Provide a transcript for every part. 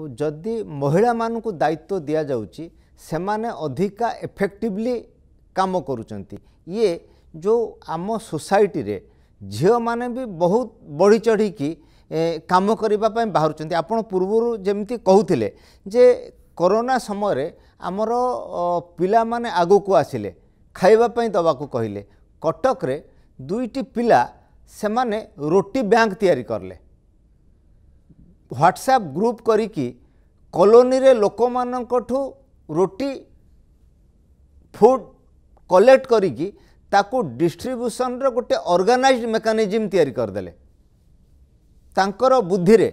ଯଦି ମହିଳାମାନଙ୍କୁ ଦାୟିତ୍ୱ ଦିଆଯାଉଛି ସେମାନେ ଅଧିକା ଏଫେକ୍ଟିଭଲି କାମ କରୁଛନ୍ତି ଇଏ ଯେଉଁ ଆମ ସୋସାଇଟିରେ ଝିଅମାନେ ବି ବହୁତ ବଢ଼ି ଚଢ଼ିକି କାମ କରିବା ପାଇଁ ବାହାରୁଛନ୍ତି ଆପଣ ପୂର୍ବରୁ ଯେମିତି କହୁଥିଲେ ଯେ କରୋନା ସମୟରେ ଆମର ପିଲାମାନେ ଆଗକୁ ଆସିଲେ ଖାଇବା ପାଇଁ ଦେବାକୁ କହିଲେ କଟକରେ ଦୁଇଟି ପିଲା ସେମାନେ ରୋଟି ବ୍ୟାଙ୍କ ତିଆରି କଲେ ହ୍ୱାଟ୍ସଆପ୍ ଗ୍ରୁପ୍ କରିକି କଲୋନୀରେ ଲୋକମାନଙ୍କଠୁ ରୁଟି ଫୁଡ଼୍ କଲେକ୍ଟ କରିକି ତାକୁ ଡିଷ୍ଟ୍ରିବ୍ୟୁସନ୍ର ଗୋଟେ ଅର୍ଗାନାଇଜ୍ ମେକାନିଜିମ୍ ତିଆରି କରିଦେଲେ ତାଙ୍କର ବୁଦ୍ଧିରେ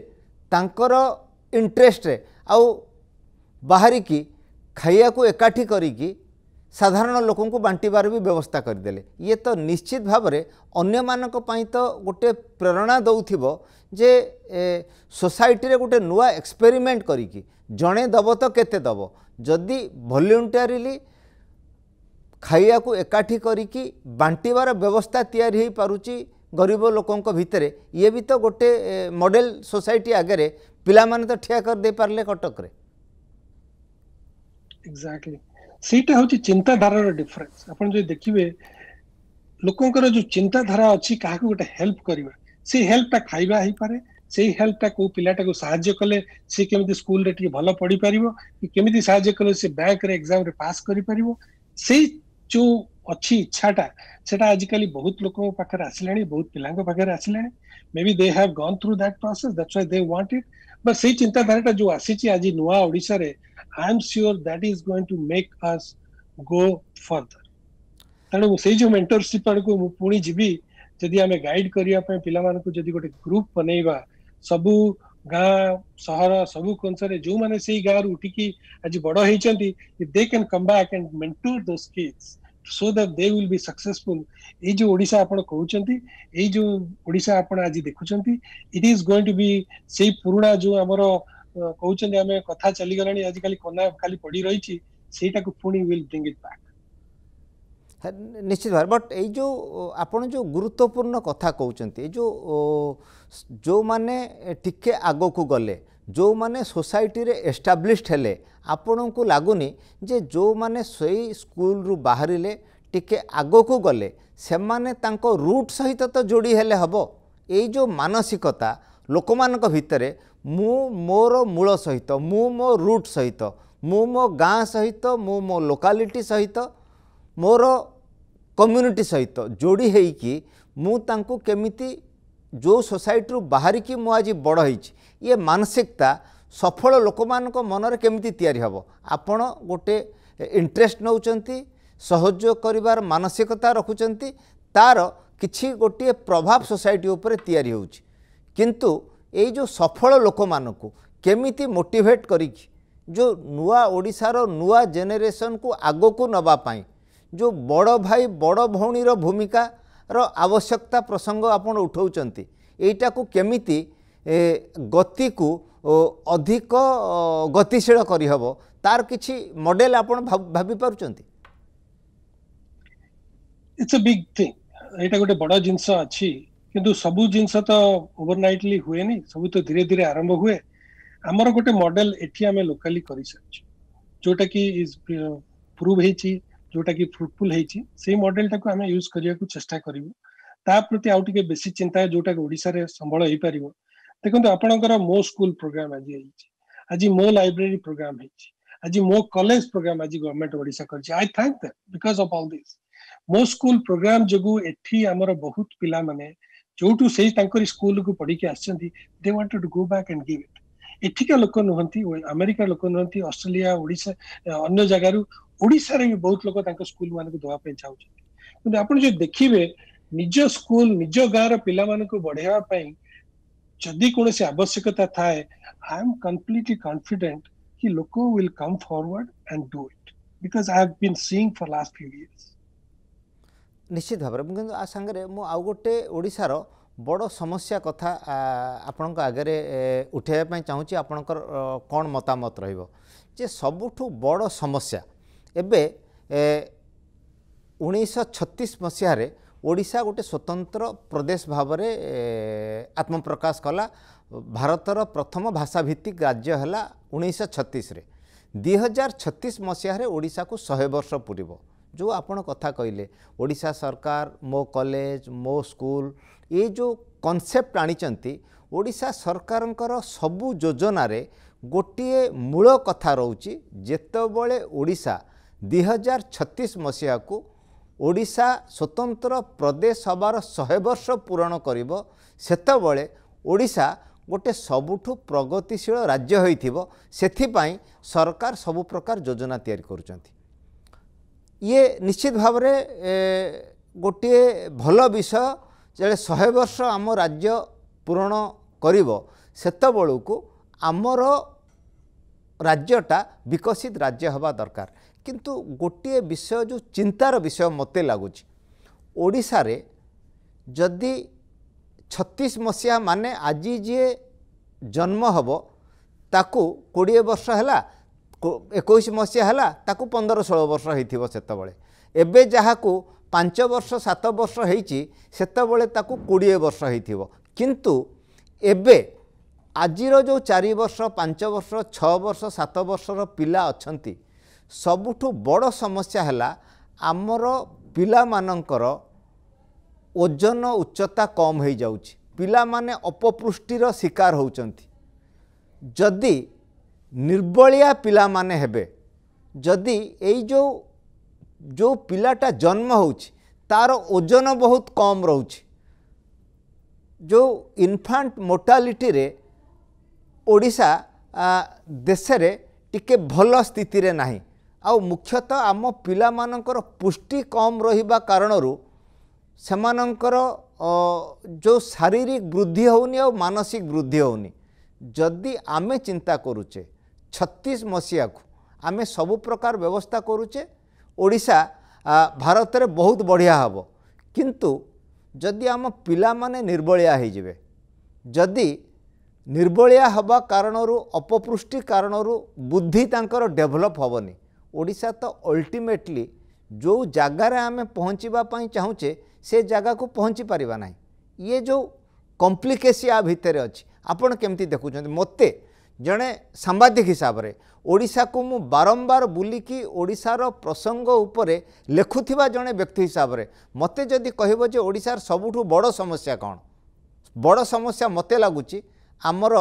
ତାଙ୍କର ଇଣ୍ଟରେଷ୍ଟରେ ଆଉ ବାହାରିକି ଖାଇବାକୁ ଏକାଠି କରିକି ସାଧାରଣ ଲୋକଙ୍କୁ ବାଣ୍ଟିବାର ବି ବ୍ୟବସ୍ଥା କରିଦେଲେ ଇଏ ତ ନିଶ୍ଚିତ ଭାବରେ ଅନ୍ୟମାନଙ୍କ ପାଇଁ ତ ଗୋଟିଏ ପ୍ରେରଣା ଦେଉଥିବ ଯେ ସୋସାଇଟିରେ ଗୋଟେ ନୂଆ ଏକ୍ସପେରିମେଣ୍ଟ କରିକି ଜଣେ ଦେବ ତ କେତେ ଦେବ ଯଦି ଭଲ୍ୟୁଣ୍ଟାରିଲି ଖାଇବାକୁ ଏକାଠି କରିକି ବାଣ୍ଟିବାର ବ୍ୟବସ୍ଥା ତିଆରି ହୋଇପାରୁଛି ଗରିବ ଲୋକଙ୍କ ଭିତରେ ଇଏ ବି ତ ଗୋଟେ ମଡ଼େଲ ସୋସାଇଟି ଆଗରେ ପିଲାମାନେ ତ ଠିଆ କରିଦେଇପାରିଲେ କଟକରେ ଏକ୍ଜାକ୍ଟଲି ସେଇଟା ହଉଛି ଚିନ୍ତାଧାରାର ଡିଫରେନ୍ସ ଆପଣ ଯଦି ଦେଖିବେ ଲୋକଙ୍କର ଯୋଉ ଚିନ୍ତାଧାରା ଅଛି କାହାକୁ ଗୋଟେ ହେଲ୍ପ କରିବା ସେଇ ହେଲ୍ପଟା ଖାଇବା ହେଇପାରେ ସେଇ ହେଲ୍ପଟା କୋଉ ପିଲାଟାକୁ ସାହାଯ୍ୟ କଲେ ସେ କେମିତି ସ୍କୁଲରେ ଟିକେ ଭଲ ପଢିପାରିବ କି କେମିତି ସାହାଯ୍ୟ କଲେ ସେ ବ୍ୟାଙ୍କରେ ଏକ୍ଜାମରେ ପାସ୍ କରିପାରିବ ସେଇ ଯୋଉ ଅଛି ଇଚ୍ଛାଟା ସେଟା ଆଜିକାଲି ବହୁତ ଲୋକଙ୍କ ପାଖରେ ଆସିଲାଣି ବହୁତ ପିଲାଙ୍କ ପାଖରେ ଆସିଲାଣି maybe they have gone through that process that's why they want it but સહી ચિંતાધારા જો આસી છે આજે નુઆ ઓડિશાରେ i am sure that is going to make us go further ତେଣୁ ସେଇ ଯୋଉ ମେଣ୍ଟରସିପ ଆଡ଼କୁ ମୁଁ ପୁଣି ଯିବି ଯଦି ଆମେ ଗାଇଡ କରିବା ପାଇଁ ପିଲାମାନଙ୍କୁ ଯଦି ଗୋଟେ ଗ୍ରୁପ ବନେଇବା ସବୁ ଗାଁ ସହର ସବୁ କଂସରେ ଯୋଉମାନେ ସେଇ ଗାଁରୁ ଉଠିକି ଆଜି ବଡ ହେଇଛନ୍ତି they can come back and mentor those kids so that they will be successful ଏଇ ଯୋଉ ଓଡ଼ିଶା ଆପଣ କହୁଛନ୍ତି ଏଇ ଯୋଉ ଓଡ଼ିଶା ଆପଣ ଆଜି ଦେଖୁଛନ୍ତି it is going to be ସେଇ ପୁରୁଣା ଯୋଉ ଆମର କହୁଛନ୍ତି ଆମେ କଥା ଚାଲିଗଲାଣି ଆଜିକାଲି କନା ଖାଲି ପଡି ରହିଛି ସେଇଟାକୁ ପୁଣି ୱିଲ୍ ବ୍ରିଙ୍ଗ ଇଟ୍ ବ୍ୟାକ୍ ନିଶ୍ଚିତ ଭାବରେ ବଟ୍ ଏଇ ଯେଉଁ ଆପଣ ଯେଉଁ ଗୁରୁତ୍ୱପୂର୍ଣ୍ଣ କଥା କହୁଛନ୍ତି ଏଇ ଯେଉଁ ଯେଉଁମାନେ ଟିକେ ଆଗକୁ ଗଲେ ଯେଉଁମାନେ ସୋସାଇଟିରେ ଏଷ୍ଟାବ୍ଲିଶ୍ ହେଲେ ଆପଣଙ୍କୁ ଲାଗୁନି ଯେ ଯେଉଁମାନେ ସେଇ ସ୍କୁଲରୁ ବାହାରିଲେ ଟିକେ ଆଗକୁ ଗଲେ ସେମାନେ ତାଙ୍କ ରୁଟ୍ ସହିତ ତ ଯୋଡ଼ି ହେଲେ ହେବ ଏଇ ଯେଉଁ ମାନସିକତା ଲୋକମାନଙ୍କ ଭିତରେ ମୁଁ ମୋର ମୂଳ ସହିତ ମୁଁ ମୋ ରୁଟ୍ ସହିତ ମୁଁ ମୋ ଗାଁ ସହିତ ମୁଁ ମୋ ଲୋକାଲିଟି ସହିତ ମୋର କମ୍ୟୁନିଟି ସହିତ ଯୋଡ଼ି ହେଇକି ମୁଁ ତାଙ୍କୁ କେମିତି ଯେଉଁ ସୋସାଇଟିରୁ ବାହାରିକି ମୁଁ ଆଜି ବଡ଼ ହେଇଛି ଇଏ ମାନସିକତା ସଫଳ ଲୋକମାନଙ୍କ ମନରେ କେମିତି ତିଆରି ହେବ ଆପଣ ଗୋଟେ ଇଣ୍ଟରେଷ୍ଟ ନେଉଛନ୍ତି ସହଯୋଗ କରିବାର ମାନସିକତା ରଖୁଛନ୍ତି ତା'ର କିଛି ଗୋଟିଏ ପ୍ରଭାବ ସୋସାଇଟି ଉପରେ ତିଆରି ହେଉଛି କିନ୍ତୁ ଏଇ ଯେଉଁ ସଫଳ ଲୋକମାନଙ୍କୁ କେମିତି ମୋଟିଭେଟ୍ କରିକି ଯେଉଁ ନୂଆ ଓଡ଼ିଶାର ନୂଆ ଜେନେରେସନକୁ ଆଗକୁ ନେବା ପାଇଁ ଯେଉଁ ବଡ଼ ଭାଇ ବଡ଼ ଭଉଣୀର ଭୂମିକାର ଆବଶ୍ୟକତା ପ୍ରସଙ୍ଗ ଆପଣ ଉଠାଉଛନ୍ତି ଏଇଟାକୁ କେମିତି ଗତିକୁ ଅଧିକ ଗତିଶୀଳ କରିହେବ ତାର କିଛି ମଡ଼େଲ ଆପଣ ଭାବିପାରୁଛନ୍ତି इट्स अ बिग थिंग ଏଇଟା ଗୋଟେ ବଡ ଜିନିଷ ଅଛି କିନ୍ତୁ ସବୁ ଜିନିଷ ତ ଓଭରନାଇଟଲି ହୁଏନି ସବୁ ତ ଧୀରେ ଧୀରେ ଆରମ୍ଭ ହୁଏ ଆମର ଗୋଟେ ମଡେଲ ଏଠି ଆମେ ଲୋକାଲି କରିସାରିଛୁ ଯୋଉଟା କି ପ୍ରୁଭ ହେଇଛି ଯୋଉଟା କି ଫ୍ରୁଟଫୁଲ ହେଇଛି ସେଇ ମଡେଲଟାକୁ ଆମେ ୟୁଜ କରିବାକୁ ଚେଷ୍ଟା କରିବୁ ତା ପ୍ରତି ଆଉ ଟିକେ ବେଶୀ ଚିନ୍ତା ଯୋଉଟାକି ଓଡ଼ିଶାରେ ସମ୍ବଳ ହେଇପାରିବ ଦେଖନ୍ତୁ ଆପଣଙ୍କର ମୋ ସ୍କୁଲ ପ୍ରୋଗ୍ରାମ ଆଜି ହେଇଛି ଆଜି ମୋ ଲାଇବ୍ରେରୀ ପ୍ରୋଗ୍ରାମ ହେଇଛି ଆଜି ମୋ କଲେଜ ପ୍ରୋଗ୍ରାମ ଆଜି ଗଭର୍ଣ୍ଣମେଣ୍ଟ ଓଡ଼ିଶା କରିଛି I thank that because of all this मो स्कूल प्रोग्राम जो एमर बहुत पिला मैंने जो स्कूल को पढ़ी they wanted go back and give it एठिका लोक नुहंती आमेरिका लोक नुहंती अस्ट्रेलिया अगर जगार ओडिशा भी बहुत लोक स्कूल मान को दवा पे चाहू छथि निज स्कूल निज गाँव पिला मान को बढ़ेवा पई जदि कोनोसी आवश्यकता थाए आई एम कम्प्लीटली कॉन्फिडेंट कि लोको will come forward and do it because I have been seeing for last few years ନିଶ୍ଚିତ ଭାବରେ କିନ୍ତୁ ଆ ସାଙ୍ଗରେ ମୁଁ ଆଉ ଗୋଟେ ଓଡ଼ିଶାର ବଡ଼ ସମସ୍ୟା କଥା ଆପଣଙ୍କ ଆଗରେ ଉଠାଇବା ପାଇଁ ଚାହୁଁଛି ଆପଣଙ୍କର କ'ଣ ମତାମତ ରହିବ ଯେ ସବୁଠୁ ବଡ଼ ସମସ୍ୟା ଏବେ ଉଣେଇଶହ ଛତିଶ ମସିହାରେ ଓଡ଼ିଶା ଗୋଟେ ସ୍ୱତନ୍ତ୍ର ପ୍ରଦେଶ ଭାବରେ ଆତ୍ମପ୍ରକାଶ କଲା ଭାରତର ପ୍ରଥମ ଭାଷାଭିତ୍ତିକ ରାଜ୍ୟ ହେଲା ଉଣେଇଶହ ଛତିଶରେ ଦୁଇହଜାର ଛତିଶ ମସିହାରେ ଓଡ଼ିଶାକୁ ଶହେ ବର୍ଷ ପୁରିବ ଯେଉଁ ଆପଣ କଥା କହିଲେ ଓଡ଼ିଶା ସରକାର ମୋ କଲେଜ ମୋ ସ୍କୁଲ ଏ ଯେଉଁ କନସେପ୍ଟ ଆଣିଛନ୍ତି ଓଡ଼ିଶା ସରକାରଙ୍କର ସବୁ ଯୋଜନାରେ ଗୋଟିଏ ମୂଳ କଥା ରହୁଛି ଯେତେବେଳେ ଓଡ଼ିଶା ଦୁଇହଜାର ଛତିଶ ମସିହାକୁ ଓଡ଼ିଶା ସ୍ୱତନ୍ତ୍ର ପ୍ରଦେଶ ହେବାର ଶହେ ବର୍ଷ ପୂରଣ କରିବ ସେତେବେଳେ ଓଡ଼ିଶା ଗୋଟିଏ ସବୁଠୁ ପ୍ରଗତିଶୀଳ ରାଜ୍ୟ ହୋଇଥିବ ସେଥିପାଇଁ ସରକାର ସବୁ ପ୍ରକାର ଯୋଜନା ତିଆରି କରୁଛନ୍ତି ଇଏ ନିଶ୍ଚିତ ଭାବରେ ଗୋଟିଏ ଭଲ ବିଷୟ ଯେତେବେଳେ ଶହେ ବର୍ଷ ଆମ ରାଜ୍ୟ ପୂରଣ କରିବ ସେତେବେଳକୁ ଆମର ରାଜ୍ୟଟା ବିକଶିତ ରାଜ୍ୟ ହେବା ଦରକାର କିନ୍ତୁ ଗୋଟିଏ ବିଷୟ ଯେଉଁ ଚିନ୍ତାର ବିଷୟ ମୋତେ ଲାଗୁଛି ଓଡ଼ିଶାରେ ଯଦି ଛତିଶ ମସିହା ମାନେ ଆଜି ଯିଏ ଜନ୍ମ ହେବ ତାକୁ କୋଡ଼ିଏ ବର୍ଷ ହେଲା ଏକୋଇଶ ମସିହା ହେଲା ତାକୁ ପନ୍ଦର ଷୋହଳ ବର୍ଷ ହୋଇଥିବ ସେତେବେଳେ ଏବେ ଯାହାକୁ ପାଞ୍ଚ ବର୍ଷ ସାତ ବର୍ଷ ହୋଇଛି ସେତେବେଳେ ତାକୁ କୋଡ଼ିଏ ବର୍ଷ ହୋଇଥିବ କିନ୍ତୁ ଏବେ ଆଜିର ଯେଉଁ ଚାରି ବର୍ଷ ପାଞ୍ଚ ବର୍ଷ ଛଅ ବର୍ଷ ସାତ ବର୍ଷର ପିଲା ଅଛନ୍ତି ସବୁଠୁ ବଡ଼ ସମସ୍ୟା ହେଲା ଆମର ପିଲାମାନଙ୍କର ଓଜନ ଉଚ୍ଚତା କମ୍ ହୋଇଯାଉଛି ପିଲାମାନେ ଅପପୃଷ୍ଟିର ଶିକାର ହେଉଛନ୍ତି ଯଦି নির্বলিয়া পিলা মানে হেবে যদি এই যে যে পিলাটা জন্ম হচ্ছে তার ওজন বহুত কম রয়েছে যে ইনফান্ট মোটালিটি ওড়শা দেশের টিকে ভাল স্থিতি না আউ আমা আম পুষ্টি কম রহবা କାରଣରୁ সে যে শারীরিক বৃদ্ধি ହେଉନି আনসিক বৃদ্ধি ବୃଦ୍ଧି যদি আমি চিন্তা ଚିନ୍ତା ଛତିଶ ମସିହାକୁ ଆମେ ସବୁ ପ୍ରକାର ବ୍ୟବସ୍ଥା କରୁଛେ ଓଡ଼ିଶା ଭାରତରେ ବହୁତ ବଢ଼ିଆ ହେବ କିନ୍ତୁ ଯଦି ଆମ ପିଲାମାନେ ନିର୍ଭଳିଆ ହୋଇଯିବେ ଯଦି ନିର୍ଭଳିଆ ହେବା କାରଣରୁ ଅପପୃଷ୍ଟି କାରଣରୁ ବୁଦ୍ଧି ତାଙ୍କର ଡେଭଲପ୍ ହେବନି ଓଡ଼ିଶା ତ ଅଲ୍ଟିମେଟଲି ଯେଉଁ ଜାଗାରେ ଆମେ ପହଞ୍ଚିବା ପାଇଁ ଚାହୁଁଛେ ସେ ଜାଗାକୁ ପହଞ୍ଚି ପାରିବା ନାହିଁ ଇଏ ଯେଉଁ କମ୍ପ୍ଲିକେସି ଆ ଭିତରେ ଅଛି ଆପଣ କେମିତି ଦେଖୁଛନ୍ତି ମୋତେ ଜଣେ ସାମ୍ବାଦିକ ହିସାବରେ ଓଡ଼ିଶାକୁ ମୁଁ ବାରମ୍ବାର ବୁଲିକି ଓଡ଼ିଶାର ପ୍ରସଙ୍ଗ ଉପରେ ଲେଖୁଥିବା ଜଣେ ବ୍ୟକ୍ତି ହିସାବରେ ମୋତେ ଯଦି କହିବ ଯେ ଓଡ଼ିଶାର ସବୁଠୁ ବଡ଼ ସମସ୍ୟା କ'ଣ ବଡ଼ ସମସ୍ୟା ମୋତେ ଲାଗୁଛି ଆମର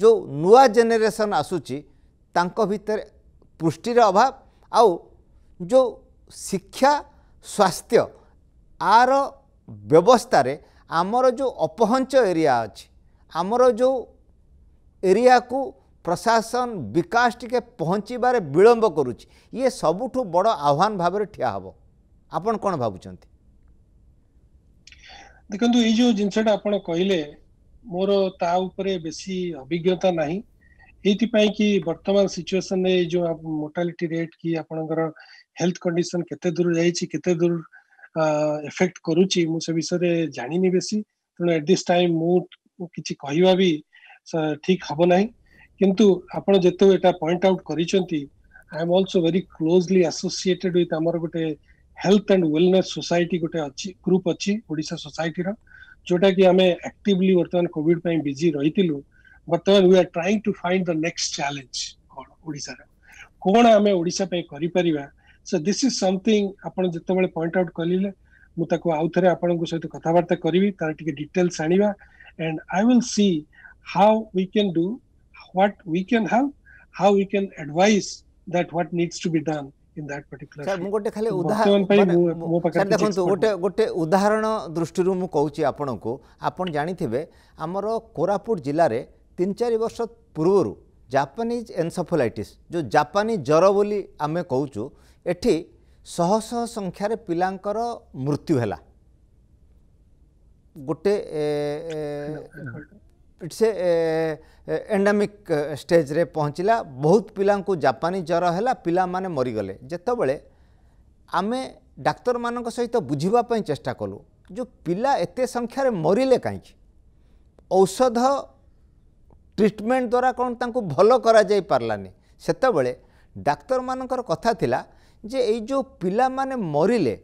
ଯେଉଁ ନୂଆ ଜେନେରେସନ୍ ଆସୁଛି ତାଙ୍କ ଭିତରେ ପୃଷ୍ଟିର ଅଭାବ ଆଉ ଯେଉଁ ଶିକ୍ଷା ସ୍ୱାସ୍ଥ୍ୟ ଆର ବ୍ୟବସ୍ଥାରେ ଆମର ଯେଉଁ ଅପହଞ୍ଚ ଏରିଆ ଅଛି ଆମର ଯେଉଁ ଏରିଆକୁ ପ୍ରଶାସନ ବିକାଶ ଟିକେ ପହଞ୍ଚିବାରେ ବିଳମ୍ବ କରୁଛି ଇଏ ସବୁଠୁ ବଡ଼ ଆହ୍ୱାନ ଭାବରେ ଠିଆ ହେବ ଆପଣ କ'ଣ ଭାବୁଛନ୍ତି ଦେଖନ୍ତୁ ଏଇ ଯେଉଁ ଜିନିଷଟା ଆପଣ କହିଲେ ମୋର ତା ଉପରେ ବେଶୀ ଅଭିଜ୍ଞତା ନାହିଁ ଏଇଥିପାଇଁ କି ବର୍ତ୍ତମାନ ସିଚୁଏସନରେ ଏଇ ଯେଉଁ ମୋର୍ଟାଲିଟି ରେଟ୍ କି ଆପଣଙ୍କର ହେଲ୍ଥ କଣ୍ଡିସନ କେତେ ଦୂର ଯାଇଛି କେତେ ଦୂର ଏଫେକ୍ଟ କରୁଛି ମୁଁ ସେ ବିଷୟରେ ଜାଣିନି ବେଶୀ ତେଣୁ ମୁଁ କିଛି କହିବା ବି ଠିକ ହବ ନାହିଁ କିନ୍ତୁ ଆପଣ ଯେତେବେଳେ ଏଟା ପଏଣ୍ଟ ଆଉଟ୍ କରିଛନ୍ତି I am also very closely associated with ଆମର ଗୋଟେ ହେଲ୍ଥ ଆଣ୍ଡ ୱେଲନେସ୍ ସୋସାଇଟି ଗୋଟେ ଅଛି ଗ୍ରୁପ୍ ଅଛି ଓଡ଼ିଶା ସୋସାଇଟିର ଯୋଉଟାକି ଆମେ ଆକ୍ଟିଭଲି ବର୍ତ୍ତମାନ କୋଭିଡ ପାଇଁ ବିଜି ରହିଥିଲୁ ବର୍ତ୍ତମାନ we are trying to find the next challenge କ'ଣ ଓଡ଼ିଶାର କ'ଣ ଆମେ ଓଡ଼ିଶା ପାଇଁ କରିପାରିବା ସୋ ଦିସ୍ ଇଜ୍ ସମଥିଙ୍ଗ ଆପଣ ଯେତେବେଳେ ପଏଣ୍ଟ ଆଉଟ୍ କଲିଲେ ମୁଁ ତାକୁ ଆଉ ଥରେ ଆପଣଙ୍କ ସହିତ କଥାବାର୍ତ୍ତା କରିବି ତାର ଟିକେ ଡିଟେଲ୍ସ ଆଣିବା and I will see how we can do, what we can help, how we can advise that what needs to be done. Sir ଦେଖନ୍ତୁ ଗୋଟେ ଗୋଟେ ଉଦାହରଣ ଦୃଷ୍ଟିରୁ ମୁଁ କହୁଛି ଆପଣଙ୍କୁ ଆପଣ ଜାଣିଥିବେ ଆମର କୋରାପୁଟ ଜିଲ୍ଲାରେ ତିନି ଚାରି ବର୍ଷ ପୂର୍ବରୁ ଜାପାନିଜ୍ ଏନ୍ସଫୋଲାଇଟିସ୍ ଯେଉଁ ଜାପାନୀ ଜ୍ୱର ବୋଲି ଆମେ କହୁଛୁ ଏଠି ଶହ ଶହ ସଂଖ୍ୟାରେ ପିଲାଙ୍କର ମୃତ୍ୟୁ ହେଲା ଗୋଟେ से एंडेमिक स्टेज्रे ପହଞ୍ଚିଲା ବହୁତ ପିଲାଙ୍କୁ ଜାପାନୀ ଜ୍ୱର ହେଲା ପିଲାମାନେ ମରିଗଲେ ଯେତେବେଳେ ଆମେ ଡାକ୍ତରମାନଙ୍କ ସହିତ ବୁଝିବା ପାଇଁ ଚେଷ୍ଟା କଲୁ ଯେଉଁ ପିଲା ଏତେ ସଂଖ୍ୟାରେ ମରିଲେ କାହିଁକି ଔଷଧ ଟ୍ରିଟମେଣ୍ଟ ଦ୍ୱାରା କ'ଣ ତାଙ୍କୁ ଭଲ କରାଯାଇ ପାରିଲାନି ସେତେବେଳେ ଡାକ୍ତରମାନଙ୍କର କଥା ଥିଲା ଯେ ଏଇ ଯେଉଁ ପିଲାମାନେ ମରିଲେ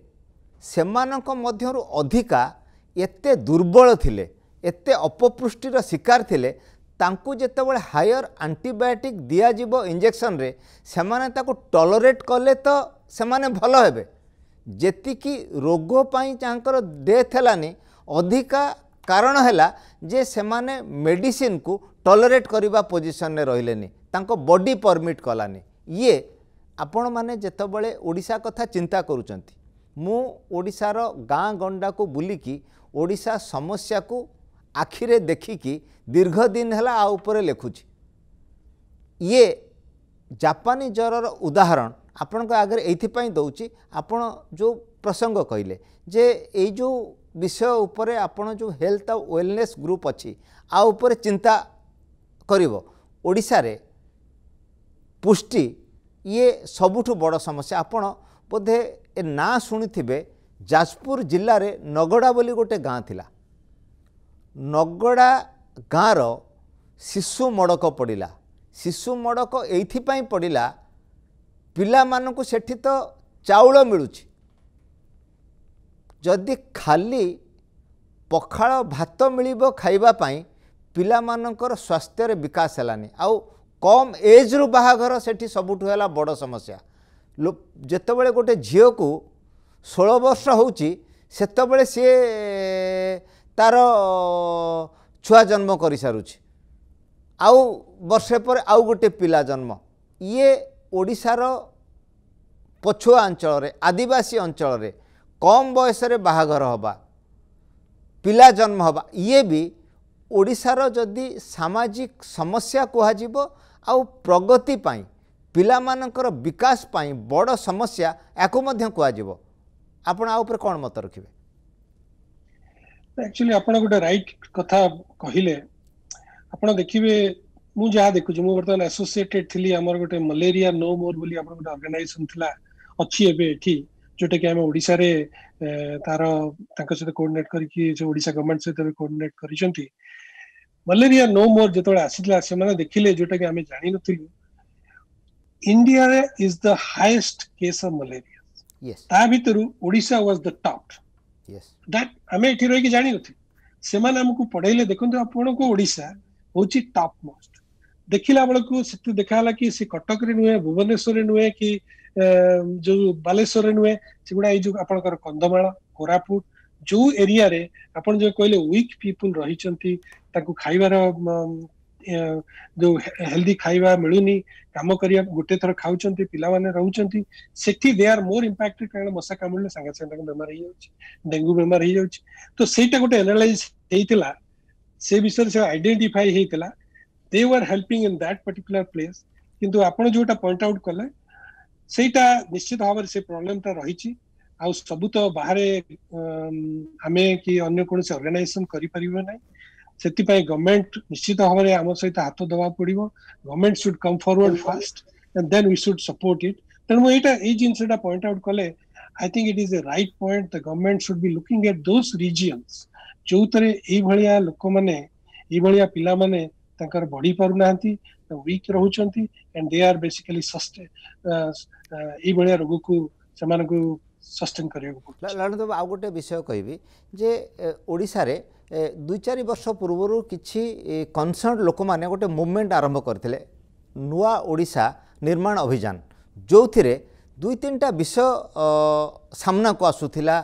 ସେମାନଙ୍କ ମଧ୍ୟରୁ ଅଧିକା ଏତେ ଦୁର୍ବଳ ଥିଲେ ଏତେ ଅପପୃଷ୍ଟିର ଶିକାର ଥିଲେ ତାଙ୍କୁ ଯେତେବେଳେ ହାୟର ଆଣ୍ଟିବାୟୋଟିକ୍ ଦିଆଯିବ ଇଞ୍ଜେକ୍ସନ୍ରେ ସେମାନେ ତାକୁ ଟଲରେଟ୍ କଲେ ତ ସେମାନେ ଭଲ ହେବେ ଯେତିକି ରୋଗ ପାଇଁ ତାଙ୍କର ଡେଥ୍ ହେଲାନି ଅଧିକା କାରଣ ହେଲା ଯେ ସେମାନେ ମେଡ଼ିସିନ୍କୁ ଟଲରେଟ୍ କରିବା ପୋଜିସନ୍ରେ ରହିଲେନି ତାଙ୍କ ବଡି ପରମିଟ୍ କଲାନି ଇଏ ଆପଣମାନେ ଯେତେବେଳେ ଓଡ଼ିଶା କଥା ଚିନ୍ତା କରୁଛନ୍ତି ମୁଁ ଓଡ଼ିଶାର ଗାଁ ଗଣ୍ଡାକୁ ବୁଲିକି ଓଡ଼ିଶା ସମସ୍ୟାକୁ ଆଖିରେ ଦେଖିକି ଦୀର୍ଘ ଦିନ ହେଲା ଆ ଉପରେ ଲେଖୁଛି ଇଏ ଜାପାନୀ ଜ୍ୱରର ଉଦାହରଣ ଆପଣଙ୍କ ଆଗରେ ଏଇଥିପାଇଁ ଦେଉଛି ଆପଣ ଯେଉଁ ପ୍ରସଙ୍ଗ କହିଲେ ଯେ ଏଇ ଯେଉଁ ବିଷୟ ଉପରେ ଆପଣ ଯେଉଁ ହେଲ୍ଥ ଆଉ ୱେଲନେସ୍ ଗ୍ରୁପ୍ ଅଛି ଆ ଉପରେ ଚିନ୍ତା କରିବ ଓଡ଼ିଶାରେ ପୁଷ୍ଟି ଇଏ ସବୁଠୁ ବଡ଼ ସମସ୍ୟା ଆପଣ ବୋଧେ ଏ ନାଁ ଶୁଣିଥିବେ ଯାଜପୁର ଜିଲ୍ଲାରେ ନଗଡ଼ା ବୋଲି ଗୋଟେ ଗାଁ ଥିଲା ନଗଡ଼ା ଗାଁର ଶିଶୁ ମଡ଼କ ପଡ଼ିଲା ଶିଶୁ ମଡ଼କ ଏଇଥିପାଇଁ ପଡ଼ିଲା ପିଲାମାନଙ୍କୁ ସେଠି ତ ଚାଉଳ ମିଳୁଛି ଯଦି ଖାଲି ପଖାଳ ଭାତ ମିଳିବ ଖାଇବା ପାଇଁ ପିଲାମାନଙ୍କର ସ୍ୱାସ୍ଥ୍ୟରେ ବିକାଶ ହେଲାନି ଆଉ କମ୍ ଏଜ୍ରୁ ବାହାଘର ସେଠି ସବୁଠୁ ହେଲା ବଡ଼ ସମସ୍ୟା ଯେତେବେଳେ ଗୋଟେ ଝିଅକୁ ଷୋହଳ ବର୍ଷ ହେଉଛି ସେତେବେଳେ ସିଏ ତାର ଛୁଆ ଜନ୍ମ କରିସାରୁଛି ଆଉ ବର୍ଷେ ପରେ ଆଉ ଗୋଟିଏ ପିଲା ଜନ୍ମ ଇଏ ଓଡ଼ିଶାର ପଛୁଆ ଅଞ୍ଚଳରେ ଆଦିବାସୀ ଅଞ୍ଚଳରେ କମ୍ ବୟସରେ ବାହାଘର ହେବା ପିଲା ଜନ୍ମ ହେବା ଇଏ ବି ଓଡ଼ିଶାର ଯଦି ସାମାଜିକ ସମସ୍ୟା କୁହାଯିବ ଆଉ ପ୍ରଗତି ପାଇଁ ପିଲାମାନଙ୍କର ବିକାଶ ପାଇଁ ବଡ଼ ସମସ୍ୟା ଏହାକୁ ମଧ୍ୟ କୁହାଯିବ ଆପଣ ଆ ଉପରେ କ'ଣ ମତ ରଖିବେ एक्चुअली आपण गोटे राइट कथा कहिले आपण देखिबे मु जहा देखु जे मु वर्तमान एसोसिएटेड थिली गोटे मलेरिया नो मोर बोली आपण गोटे ऑर्गेनाइजेशन थिला अछि एबे एठी जोटे के हम ओडिसा तार तांके सते कोऑर्डिनेट गवर्नमेंट सते तबे कोऑर्डिनेट मलेरिया नो मोर जो आसीला से माने देखिले जोटा के हम जानि India is the highest case of malaria was the top that ଆମେ ଏଠି ରହିକି ଜାଣିନଥିଲୁ ସେମାନେ ଆମକୁ ପଢେଇଲେ ଦେଖନ୍ତୁ ଆପଣଙ୍କୁ ଓଡିଶା ହଉଛି ଟପ୍ ମୋଷ୍ଟ ଦେଖିଲା ବେଳକୁ ସେଠି ଦେଖାହେଲା କି ସେ କଟକରେ ନୁହେଁ ଭୁବନେଶ୍ୱରରେ ନୁହେଁ କି ଯୋଉ ବାଲେଶ୍ୱରରେ ନୁହେଁ ସେଗୁଡା ଏଇ ଯୋଉ ଆପଣଙ୍କର କନ୍ଧମାଳ କୋରାପୁଟ ଯୋଉ ଏରିଆରେ ଆପଣ ଯୋଉ କହିଲେ ୱିକ୍ ପିପୁଲ ରହିଛନ୍ତି ତାଙ୍କୁ ଖାଇବାର जो हेल्दी खाइबा मिलूनी कम कर गोटे थर खाऊँ पिला रोचान से आर मोर इंपैक्ट कहना मशा कामुड़े सांगे सांगे बेमार हो डेगू बेमार हो तो सहीटा गोटे एनालाइज होता से विषय से आईडेटिफाई होता they are helping in that particular place कि आपटा पॉइंट आउट कले सेटा निश्चित भाव से प्रोब्लेम टा रही आ सबू बाहर आम कि अगर कौन से अर्गानाइजेसन करना से गवर्नमेंट निश्चित भाव में आम सहित हाथ दवा पड़ो government should come forward fast and then we should support it तेनालीटा ये जिन पॉइंट आउट कले I think it is a right point the government should भी लुकिंग एट दोज रिजिन्स जो थे यही लोक मैंने ये पिला मैंने बढ़ी पार ना विक् रोच एंड दे आर बेसिकली सस्टे रोग को ସଷ୍ଟେନ୍ କରିବାକୁ ପଡ଼ୁଛି ଆଉ ଗୋଟେ ବିଷୟ କହିବି ଯେ ଓଡ଼ିଶାରେ ଦୁଇ ଚାରି ବର୍ଷ ପୂର୍ବରୁ କିଛି କନସର୍ଣ୍ଣ ଲୋକମାନେ ଗୋଟେ ମୁଭମେଣ୍ଟ ଆରମ୍ଭ କରିଥିଲେ ନୂଆ ଓଡ଼ିଶା ନିର୍ମାଣ ଅଭିଯାନ ଯେଉଁଥିରେ ଦୁଇ ତିନିଟା ବିଷୟ ସାମ୍ନାକୁ ଆସୁଥିଲା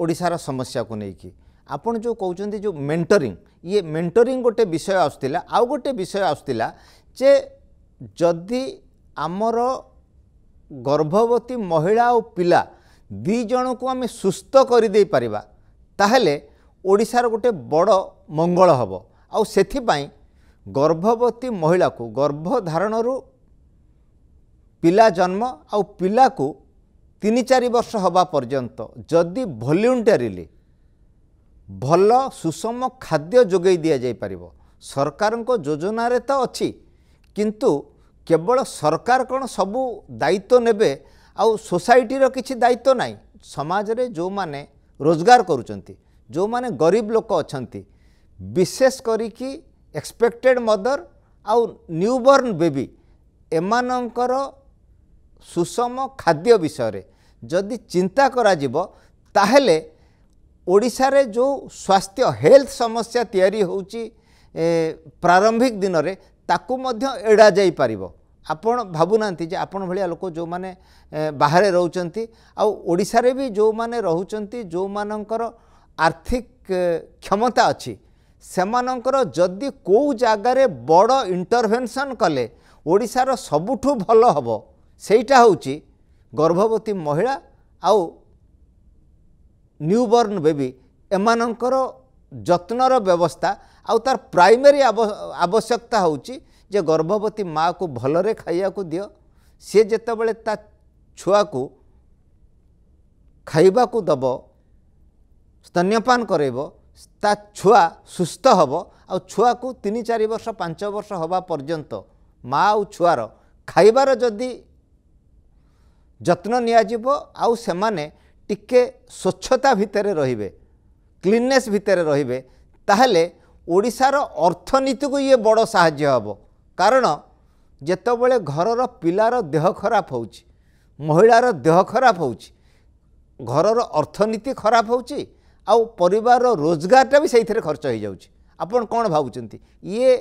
ଓଡ଼ିଶାର ସମସ୍ୟାକୁ ନେଇକି ଆପଣ ଯେଉଁ କହୁଛନ୍ତି ଯେଉଁ ମେଣ୍ଟରିଂ ଇଏ ମେଣ୍ଟରିଂ ଗୋଟେ ବିଷୟ ଆସୁଥିଲା ଆଉ ଗୋଟେ ବିଷୟ ଆସୁଥିଲା ଯେ ଯଦି ଆମର ଗର୍ଭବତୀ ମହିଳା ଆଉ ପିଲା ଦୁଇ ଜଣକୁ ଆମେ ସୁସ୍ଥ କରିଦେଇପାରିବା ତାହେଲେ ଓଡ଼ିଶାର ଗୋଟେ ବଡ଼ ମଙ୍ଗଳ ହେବ ଆଉ ସେଥିପାଇଁ ଗର୍ଭବତୀ ମହିଳାକୁ ଗର୍ଭଧାରଣରୁ ପିଲା ଜନ୍ମ ଆଉ ପିଲାକୁ ତିନି ଚାରି ବର୍ଷ ହେବା ପର୍ଯ୍ୟନ୍ତ ଯଦି ଭଲ୍ୟୁଣ୍ଟାରିଲି ଭଲ ସୁଷମ ଖାଦ୍ୟ ଯୋଗାଇ ଦିଆଯାଇପାରିବ ସରକାରଙ୍କ ଯୋଜନାରେ ତ ଅଛି କିନ୍ତୁ କେବଳ ସରକାର କ'ଣ ସବୁ ଦାୟିତ୍ୱ ନେବେ ଆଉ ସୋସାଇଟିର କିଛି ଦାୟିତ୍ୱ ନାହିଁ ସମାଜରେ ଯେଉଁମାନେ ରୋଜଗାର କରୁଛନ୍ତି ଯେଉଁମାନେ ଗରିବ ଲୋକ ଅଛନ୍ତି ବିଶେଷ କରିକି ଏକ୍ସପେକ୍ଟେଡ଼ ମଦର ଆଉ ନ୍ୟୁବର୍ଣ୍ଣ ବେବି ଏମାନଙ୍କର ସୁଷମ ଖାଦ୍ୟ ବିଷୟରେ ଯଦି ଚିନ୍ତା କରାଯିବ ତାହେଲେ ଓଡ଼ିଶାରେ ଯେଉଁ ସ୍ୱାସ୍ଥ୍ୟ ହେଲ୍ଥ ସମସ୍ୟା ତିଆରି ହେଉଛି ପ୍ରାରମ୍ଭିକ ଦିନରେ ତାକୁ ମଧ୍ୟ ଏଡ଼ାଯାଇପାରିବ ଆପଣ ଭାବୁନାହାନ୍ତି ଯେ ଆପଣ ଭଳିଆ ଲୋକ ଯେଉଁମାନେ ବାହାରେ ରହୁଛନ୍ତି ଆଉ ଓଡ଼ିଶାରେ ବି ଯେଉଁମାନେ ରହୁଛନ୍ତି ଯେଉଁମାନଙ୍କର ଆର୍ଥିକ କ୍ଷମତା ଅଛି ସେମାନଙ୍କର ଯଦି କେଉଁ ଜାଗାରେ ବଡ଼ ଇଣ୍ଟରଭେନସନ୍ କଲେ ଓଡ଼ିଶାର ସବୁଠୁ ଭଲ ହେବ ସେଇଟା ହେଉଛି ଗର୍ଭବତୀ ମହିଳା ଆଉ ନ୍ୟୁବର୍ଣ୍ଣ ବେବି ଏମାନଙ୍କର ଯତ୍ନର ବ୍ୟବସ୍ଥା ଆଉ ତାର ପ୍ରାଇମେରୀ ଆବଶ୍ୟକତା ହେଉଛି ଯେ ଗର୍ଭବତୀ ମାଆକୁ ଭଲରେ ଖାଇବାକୁ ଦିଅ ସିଏ ଯେତେବେଳେ ତା ଛୁଆକୁ ଖାଇବାକୁ ଦେବ ସ୍ତନ୍ୟପାନ କରେଇବ ତା ଛୁଆ ସୁସ୍ଥ ହେବ ଆଉ ଛୁଆକୁ ତିନି ଚାରି ବର୍ଷ ପାଞ୍ଚ ବର୍ଷ ହେବା ପର୍ଯ୍ୟନ୍ତ ମା ଆଉ ଛୁଆର ଖାଇବାର ଯଦି ଯତ୍ନ ନିଆଯିବ ଆଉ ସେମାନେ ଟିକେ ସ୍ୱଚ୍ଛତା ଭିତରେ ରହିବେ କ୍ଲିନ୍ନେସ୍ ଭିତରେ ରହିବେ ତାହେଲେ ଓଡ଼ିଶାର ଅର୍ଥନୀତିକୁ ଇଏ ବଡ଼ ସାହାଯ୍ୟ ହେବ କାରଣ ଯେତେବେଳେ ଘରର ପିଲାର ଦେହ ଖରାପ ହେଉଛି ମହିଳାର ଦେହ ଖରାପ ହେଉଛି ଘରର ଅର୍ଥନୀତି ଖରାପ ହେଉଛି ଆଉ ପରିବାରର ରୋଜଗାରଟା ବି ସେଇଥିରେ ଖର୍ଚ୍ଚ ହୋଇଯାଉଛି ଆପଣ କ'ଣ ଭାବୁଛନ୍ତି ଇଏ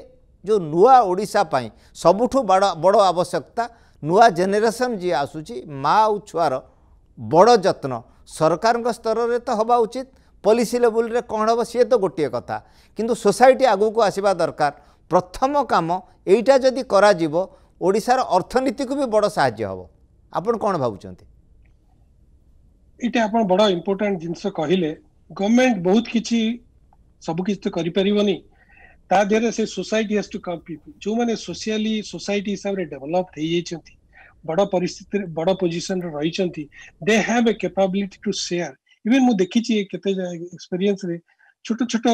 ଯେଉଁ ନୂଆ ଓଡ଼ିଶା ପାଇଁ ସବୁଠୁ ବଡ଼ ବଡ଼ ଆବଶ୍ୟକତା ନୂଆ ଜେନେରେସନ୍ ଯିଏ ଆସୁଛି ମା' ଆଉ ଛୁଆର ବଡ଼ ଯତ୍ନ ସରକାରଙ୍କ ସ୍ତରରେ ତ ହେବା ଉଚିତ ପଲିସି ଲେବୁଲ୍ରେ କ'ଣ ହେବ ସିଏ ତ ଗୋଟିଏ କଥା କିନ୍ତୁ ସୋସାଇଟି ଆଗକୁ ଆସିବା ଦରକାର ପ୍ରଥମ କାମ ଏଇଟା ଯଦି କରାଯିବ ଓଡ଼ିଶାର ଅର୍ଥନୀତିକୁ ବି ବଡ଼ ସାହାଯ୍ୟ ହେବ ଆପଣ କ'ଣ ଭାବୁଛନ୍ତି ଏଇଟା ଆପଣ ବଡ଼ ଇମ୍ପୋର୍ଟାଣ୍ଟ ଜିନିଷ କହିଲେ ଗଭର୍ଣ୍ଣମେଣ୍ଟ ବହୁତ କିଛି ସବୁକିଛି ତ କରିପାରିବନି ତା ଦେହରେ ସେ society has to come people ଯେଉଁମାନେ ସୋସିଆଲି ସୋସାଇଟି ହିସାବରେ ଡେଭଲପ୍ ହେଇଯାଇଛନ୍ତି ବଡ଼ ପରିସ୍ଥିତିରେ ବଡ଼ ପୋଜିସନରେ ରହିଛନ୍ତି they have a capability to share even ମୁଁ ଦେଖିଛି କେତେ ଏକ୍ସପେରିଏନ୍ସରେ ଛୋଟ ଛୋଟ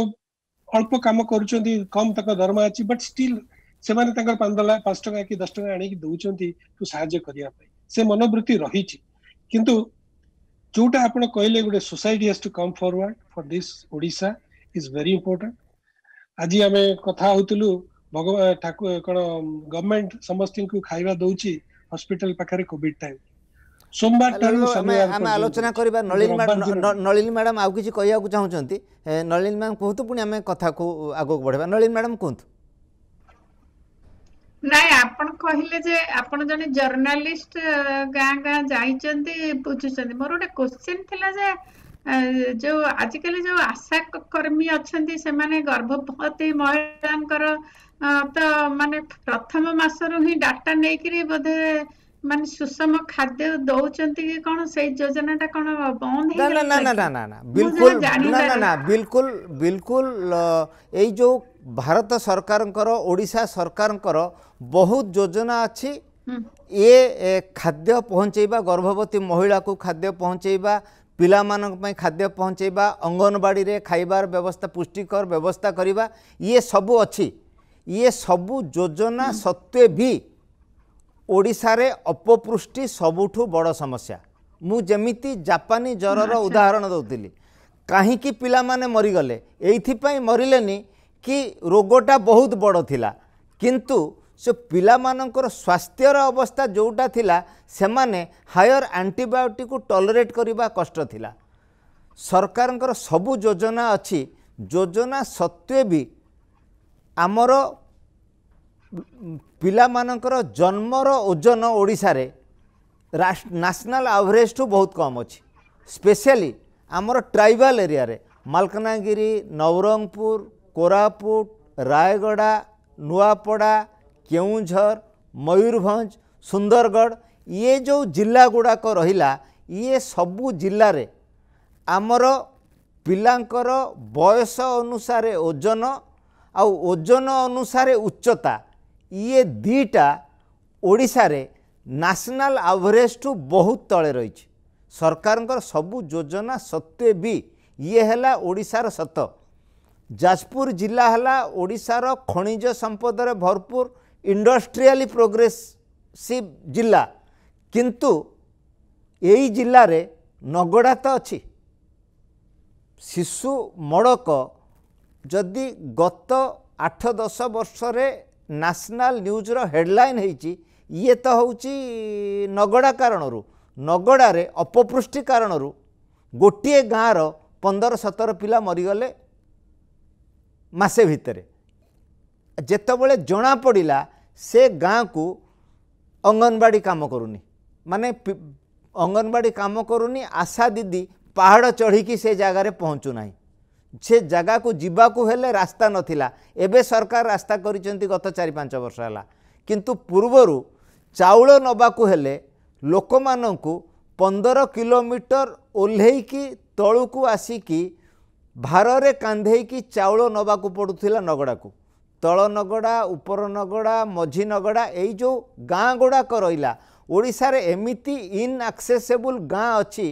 अल्प कम कर दरमा अच्छी बट स्टिल से पांच टाइम कि दस टाइम आज से मनोवृत्ति रही कि आप कहले गोटे society has to come forward for दिशा इज भेरी इंपोर्टां आज आम कथु भगवान ठाकुर कौन गवर्नमेंट समस्ती खाइबा खावा दौर हस्पिटाल पाखे कोविड टाइम সোমবার আমি আলোচনা করা নলিন ম্যাডাম আউ কিছু কহবাকে চাহুন নলিন ম্যাম কুহতু পুঁ আমি কথা আগুক বড়াইবা নলিন ম্যাডাম কুহতু ନାଇଁ ଆପଣ କହିଲେ ଯେ ଆପଣ ଜଣେ ଜର୍ଣ୍ଣାଲିଷ୍ଟ ଗାଁ ଗାଁ ଯାଇଛନ୍ତି ବୁଝୁଛନ୍ତି ମୋର ଗୋଟେ କୋଶ୍ଚିନ୍ ଥିଲା ଯେ ଯୋଉ ଆଜିକାଲି ଯୋଉ ଆଶା କର୍ମୀ ଅଛନ୍ତି ସେମାନେ ଗର୍ଭବତୀ ମହିଳାଙ୍କର ତ ମାନେ ପ୍ରଥମ ମାସରୁ ହିଁ ଡାଟା ନେଇକିରି ବୋଧେ ମାନେ ସୁଷମ ଖାଦ୍ୟ ଦଉଛନ୍ତି କି କଣ ସେଇ ଯୋଜନାଟା କଣ ବନ୍ଦ ହେଇଗଲା ନା ନା ନା ନା ନା ବିଲକୁଲ ନା ନା ନା ବିଲକୁଲ ବିଲକୁଲ ଏଇ ଯୋଉ ଭାରତ ସରକାରଙ୍କର ଓଡ଼ିଶା ସରକାରଙ୍କର ବହୁତ ଯୋଜନା ଅଛି ଇଏ ଖାଦ୍ୟ ପହଞ୍ଚେଇବା ଗର୍ଭବତୀ ମହିଳାକୁ ଖାଦ୍ୟ ପହଞ୍ଚେଇବା ପିଲାମାନଙ୍କ ପାଇଁ ଖାଦ୍ୟ ପହଞ୍ଚେଇବା ଅଙ୍ଗନବାଡ଼ିରେ ଖାଇବାର ବ୍ୟବସ୍ଥା ପୁଷ୍ଟିକର ବ୍ୟବସ୍ଥା କରିବା ଇଏ ସବୁ ଅଛି ଇଏ ସବୁ ଯୋଜନା ସତ୍ତ୍ୱେ ବି ଓଡ଼ିଶାରେ ଅପପୃଷ୍ଟି ସବୁଠୁ ବଡ଼ ସମସ୍ୟା ମୁଁ ଯେମିତି ଜାପାନୀ ଜ୍ୱରର ଉଦାହରଣ ଦେଉଥିଲି କାହିଁକି ପିଲାମାନେ ମରିଗଲେ ଏଇଥିପାଇଁ ମରିଲେନି କି ରୋଗଟା ବହୁତ ବଡ଼ ଥିଲା କିନ୍ତୁ ସେ ପିଲାମାନଙ୍କର ସ୍ୱାସ୍ଥ୍ୟର ଅବସ୍ଥା ଯେଉଁଟା ଥିଲା ସେମାନେ ହାୟର ଆଣ୍ଟିବାୟୋଟିକ୍କୁ ଟଲରେଟ୍ କରିବା କଷ୍ଟ ଥିଲା ସରକାରଙ୍କର ସବୁ ଯୋଜନା ଅଛି ଯୋଜନା ସତ୍ତ୍ୱେ ବି ଆମର ପିଲାମାନଙ୍କର ଜନ୍ମର ଓଜନ ଓଡ଼ିଶାରେ ନ୍ୟାସନାଲ୍ ଆଭରେଜ୍ଠୁ ବହୁତ କମ୍ ଅଛି ସ୍ପେଶିଆଲି ଆମର ଟ୍ରାଇବାଲ୍ ଏରିଆରେ ମାଲକାନଗିରି ନବରଙ୍ଗପୁର କୋରାପୁଟ ରାୟଗଡ଼ା ନୂଆପଡ଼ା କେଉଁଝର ମୟୂରଭଞ୍ଜ ସୁନ୍ଦରଗଡ଼ ଇଏ ଯେଉଁ ଜିଲ୍ଲା ଗୁଡ଼ାକ ରହିଲା ଇଏ ସବୁ ଜିଲ୍ଲାରେ ଆମର ପିଲାଙ୍କର ବୟସ ଅନୁସାରେ ଓଜନ ଆଉ ଓଜନ ଅନୁସାରେ ଉଚ୍ଚତା ଇଏ ଦୁଇଟା ଓଡ଼ିଶାରେ ନ୍ୟାସନାଲ୍ ଆଭରେଜ୍ଠୁ ବହୁତ ତଳେ ରହିଛି ସରକାରଙ୍କର ସବୁ ଯୋଜନା ସତ୍ତ୍ୱେ ବି ଇଏ ହେଲା ଓଡ଼ିଶାର ସତ ଯାଜପୁର ଜିଲ୍ଲା ହେଲା ଓଡ଼ିଶାର ଖଣିଜ ସମ୍ପଦରେ ଭରପୁର ଇଣ୍ଡଷ୍ଟ୍ରିଆଲି ପ୍ରୋଗ୍ରେସିଭ ଜିଲ୍ଲା କିନ୍ତୁ ଏଇ ଜିଲ୍ଲାରେ ନଗଡ଼ା ତ ଅଛି ଶିଶୁ ମଡ଼କ ଯଦି ଗତ ଆଠ ଦଶ ବର୍ଷରେ ନ୍ୟାସନାଲ୍ ନ୍ୟୁଜ୍ର ହେଡ଼ଲାଇନ୍ ହେଇଛି ଇଏ ତ ହେଉଛି ନଗଡ଼ା କାରଣରୁ ନଗଡ଼ାରେ ଅପପୃଷ୍ଟି କାରଣରୁ ଗୋଟିଏ ଗାଁର ପନ୍ଦର ସତର ପିଲା ମରିଗଲେ ମାସେ ଭିତରେ ଯେତେବେଳେ ଜଣାପଡ଼ିଲା ସେ ଗାଁକୁ ଅଙ୍ଗନବାଡ଼ି କାମ କରୁନି ମାନେ ଅଙ୍ଗନବାଡ଼ି କାମ କରୁନି ଆଶା ଦିଦି ପାହାଡ଼ ଚଢ଼ିକି ସେ ଜାଗାରେ ପହଞ୍ଚୁନାହିଁ ସେ ଜାଗାକୁ ଯିବାକୁ ହେଲେ ରାସ୍ତା ନଥିଲା ଏବେ ସରକାର ରାସ୍ତା କରିଛନ୍ତି ଗତ ଚାରି ପାଞ୍ଚ ବର୍ଷ ହେଲା କିନ୍ତୁ ପୂର୍ବରୁ ଚାଉଳ ନେବାକୁ ହେଲେ ଲୋକମାନଙ୍କୁ ପନ୍ଦର କିଲୋମିଟର ଓହ୍ଲେଇକି ତଳକୁ ଆସିକି ଭାରରେ କାନ୍ଧେଇକି ଚାଉଳ ନେବାକୁ ପଡ଼ୁଥିଲା ନଗଡ଼ାକୁ ତଳ ନଗଡ଼ା ଉପର ନଗଡ଼ା ମଝି ନଗଡ଼ା ଏଇ ଯେଉଁ ଗାଁ ଗୁଡ଼ାକ ରହିଲା ଓଡ଼ିଶାରେ ଏମିତି ଇନ୍ଆକ୍ସେସେବୁଲ୍ ଗାଁ ଅଛି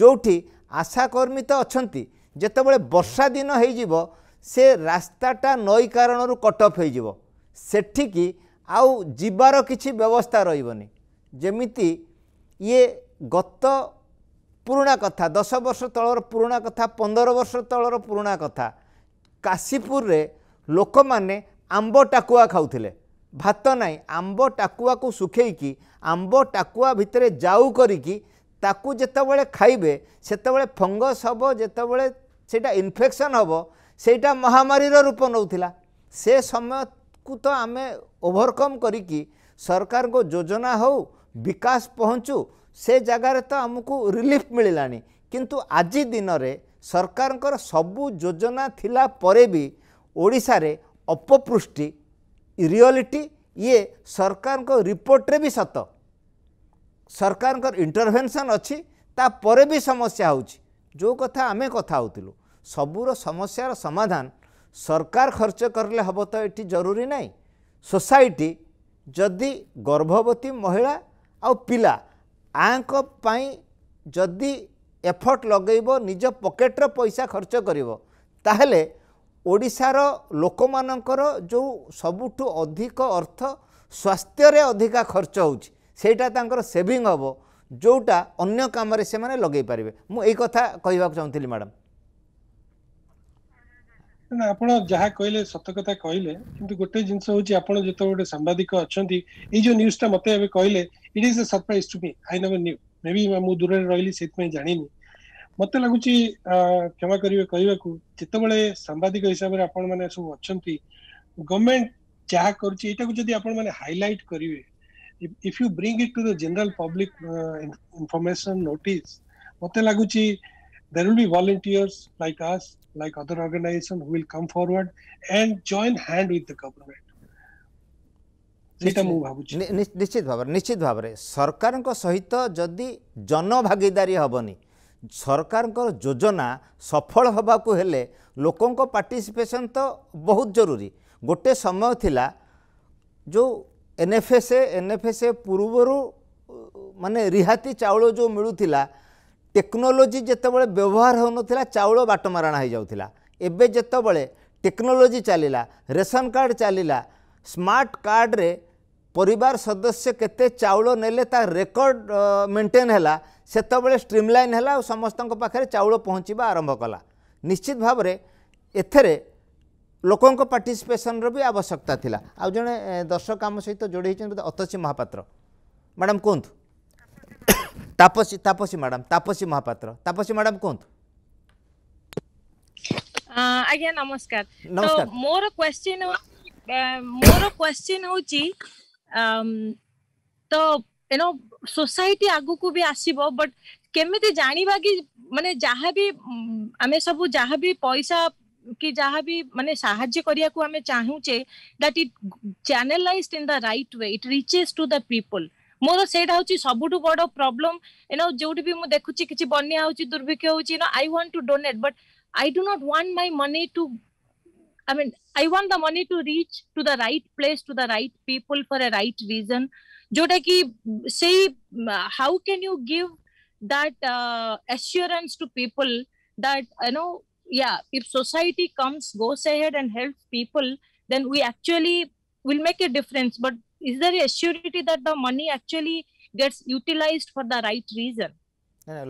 ଯେଉଁଠି ଆଶାକର୍ମୀ ତ ଅଛନ୍ତି ଯେତେବେଳେ ବର୍ଷା ଦିନ ହୋଇଯିବ ସେ ରାସ୍ତାଟା ନଈ କାରଣରୁ କଟଅଫ୍ ହୋଇଯିବ ସେଠିକି ଆଉ ଯିବାର କିଛି ବ୍ୟବସ୍ଥା ରହିବନି ଯେମିତି ଇଏ ଗତ ପୁରୁଣା କଥା ଦଶ ବର୍ଷ ତଳର ପୁରୁଣା କଥା ପନ୍ଦର ବର୍ଷ ତଳର ପୁରୁଣା କଥା କାଶୀପୁରରେ ଲୋକମାନେ ଆମ୍ବ ଟାକୁଆ ଖାଉଥିଲେ ଭାତ ନାହିଁ ଆମ୍ବ ଟାକୁଆକୁ ଶୁଖେଇକି ଆମ୍ବ ଟାକୁଆ ଭିତରେ ଯାଉ କରିକି ତାକୁ ଯେତେବେଳେ ଖାଇବେ ସେତେବେଳେ ଫଙ୍ଗସ ହେବ ଯେତେବେଳେ ସେଇଟା ଇନଫେକ୍ସନ୍ ହେବ ସେଇଟା ମହାମାରୀର ରୂପ ନେଉଥିଲା ସେ ସମୟକୁ ତ ଆମେ ଓଭରକମ୍ କରିକି ସରକାରଙ୍କ ଯୋଜନା ହେଉ ବିକାଶ ପହଞ୍ଚୁ ସେ ଜାଗାରେ ତ ଆମକୁ ରିଲିଫ୍ ମିଳିଲାଣି କିନ୍ତୁ ଆଜି ଦିନରେ ସରକାରଙ୍କର ସବୁ ଯୋଜନା ଥିଲା ପରେ ବି ଓଡ଼ିଶାରେ ଅପପୃଷ୍ଟି ରିଅଲିଟି ଇଏ ସରକାରଙ୍କ ରିପୋର୍ଟରେ ବି ସତ ସରକାରଙ୍କର ଇଣ୍ଟରଭେନସନ୍ ଅଛି ତାପରେ ବି ସମସ୍ୟା ହେଉଛି ଯେଉଁ କଥା ଆମେ କଥା ହେଉଥିଲୁ ସବୁର ସମସ୍ୟାର ସମାଧାନ ସରକାର ଖର୍ଚ୍ଚ କରିଲେ ହେବ ତ ଏଠି ଜରୁରୀ ନାହିଁ ସୋସାଇଟି ଯଦି ଗର୍ଭବତୀ ମହିଳା ଆଉ ପିଲା ଆଙ୍କ ପାଇଁ ଯଦି ଏଫର୍ଟ ଲଗେଇବ ନିଜ ପକେଟର ପଇସା ଖର୍ଚ୍ଚ କରିବ ତାହେଲେ ଓଡ଼ିଶାର ଲୋକମାନଙ୍କର ଯେଉଁ ସବୁଠୁ ଅଧିକ ଅର୍ଥ ସ୍ୱାସ୍ଥ୍ୟରେ ଅଧିକା ଖର୍ଚ୍ଚ ହେଉଛି ସେଇଟା ତାଙ୍କର ସେଭିଂ ହେବ ଯେଉଁଟା ଅନ୍ୟ କାମରେ ସେମାନେ ଲଗେଇ ପାରିବେ ମୁଁ ଏଇ କଥା କହିବାକୁ ଚାହୁଁଥିଲି ମ୍ୟାଡମ ନା ଆପଣ ଯାହା କହିଲେ ସତ କଥା କହିଲେ କିନ୍ତୁ ଗୋଟେ ଜିନିଷ ହଉଛି ଆପଣ ଯେତେବେଳେ ଗୋଟେ ସାମ୍ବାଦିକ ଅଛନ୍ତି ଏଇ ଯୋଉ ନ୍ୟୁଜଟା ମତେ ଏବେ କହିଲେ it is a surprise to me I never knew maybe ମୁଁ ଦୂରରେ ରହିଲି ସେଥିପାଇଁ ଜାଣିନି ମତେ ଲାଗୁଛି କ୍ଷମା କରିବେ କହିବାକୁ ଯେତେବେଳେ ସାମ୍ବାଦିକ ହିସାବରେ ଆପଣ ମାନେ ସବୁ ଅଛନ୍ତି ଗଭର୍ଣ୍ଣମେଣ୍ଟ ଯାହା କରୁଛି ଏଇଟାକୁ ଯଦି ଆପଣ ମାନେ ହାଇଲାଇଟ୍ କରିବେ if, if you bring it to the general public uh, information notice mote laguchi there will be volunteers like us like other organizations who will come forward and join hand with the government ନିଶ୍ଚିତ ଭାବରେ ନିଶ୍ଚିତ ଭାବରେ ସରକାରଙ୍କ ସହିତ ଯଦି ଜନଭାଗିଦାରୀ ହେବନି ସରକାରଙ୍କର ଯୋଜନା ସଫଳ ହେବାକୁ ହେଲେ ଲୋକଙ୍କ ପାର୍ଟିସିପେସନ୍ ତ ବହୁତ ଜରୁରୀ ଗୋଟେ ସମୟ ଥିଲା ଯେଉଁ ଏନ୍ଏଫ୍ଏସ୍ଏ ଏନ୍ଏଫ୍ଏସ୍ଏ ପୂର୍ବରୁ ମାନେ ରିହାତି ଚାଉଳ ଯେଉଁ ମିଳୁଥିଲା ଟେକ୍ନୋଲୋଜି ଯେତେବେଳେ ବ୍ୟବହାର ହେଉନଥିଲା ଚାଉଳ ବାଟମାରଣା ହୋଇଯାଉଥିଲା ଏବେ ଯେତେବେଳେ ଟେକ୍ନୋଲୋଜି ଚାଲିଲା ରେସନ୍ କାର୍ଡ଼ ଚାଲିଲା ସ୍ମାର୍ଟ କାର୍ଡ଼ରେ ପରିବାର ସଦସ୍ୟ କେତେ ଚାଉଳ ନେଲେ ତା ରେକର୍ଡ଼ ମେଣ୍ଟେନ୍ ହେଲା ସେତେବେଳେ ଷ୍ଟ୍ରିମଲାଇନ୍ ହେଲା ଆଉ ସମସ୍ତଙ୍କ ପାଖରେ ଚାଉଳ ପହଞ୍ଚିବା ଆରମ୍ଭ କଲା ନିଶ୍ଚିତ ଭାବରେ ଏଥିରେ ଲୋକଙ୍କ ପାର୍ଟିସିପେସନ୍ର ବି ଆବଶ୍ୟକତା ଥିଲା ଆଉ ଜଣେ ଦର୍ଶକ ଆମ ସହିତ ଯୋଡ଼ି ହେଇଛନ୍ତି ଅତସୀ ମହାପାତ୍ର ମ୍ୟାଡ଼ାମ୍ କୁହନ୍ତୁ ତାପସୀ ତାପସୀ ମ୍ୟାଡ଼ାମ୍ ତାପସୀ ମହାପାତ୍ର ତାପସୀ ମ୍ୟାଡ଼ାମ୍ କୁହନ୍ତୁ ଆଜ୍ଞା ନମସ୍କାର ମୋର କ୍ୱେଶ୍ଚିନ୍ ମୋର କ୍ୱେଶ୍ଚିନ୍ ହେଉଛି ତ ୟୁନୋ ସୋସାଇଟି ଆଗକୁ ବି ଆସିବ ବଟ୍ କେମିତି ଜାଣିବା କି ମାନେ ଯାହା ବି ଆମେ ସବୁ ଯାହା ବି ପଇସା कि जहाँ भी मानते साहय करने चाहूचे that it channelise in the right way it reaches to the people more से सब बड़ प्रोब्लम यू नो जो भी मुझे देखु किसी बनिया हूँ दुर्भिक्ष हूँ no I want to donate but I do not want my money to I mean I want the money to reach to the right place to the right people for a right reason जोटा कि से how can you give that assurance to people that you know yeah if society comes goes ahead and helps people then we actually will make a difference but is there a surety that the money actually gets utilized for the right reason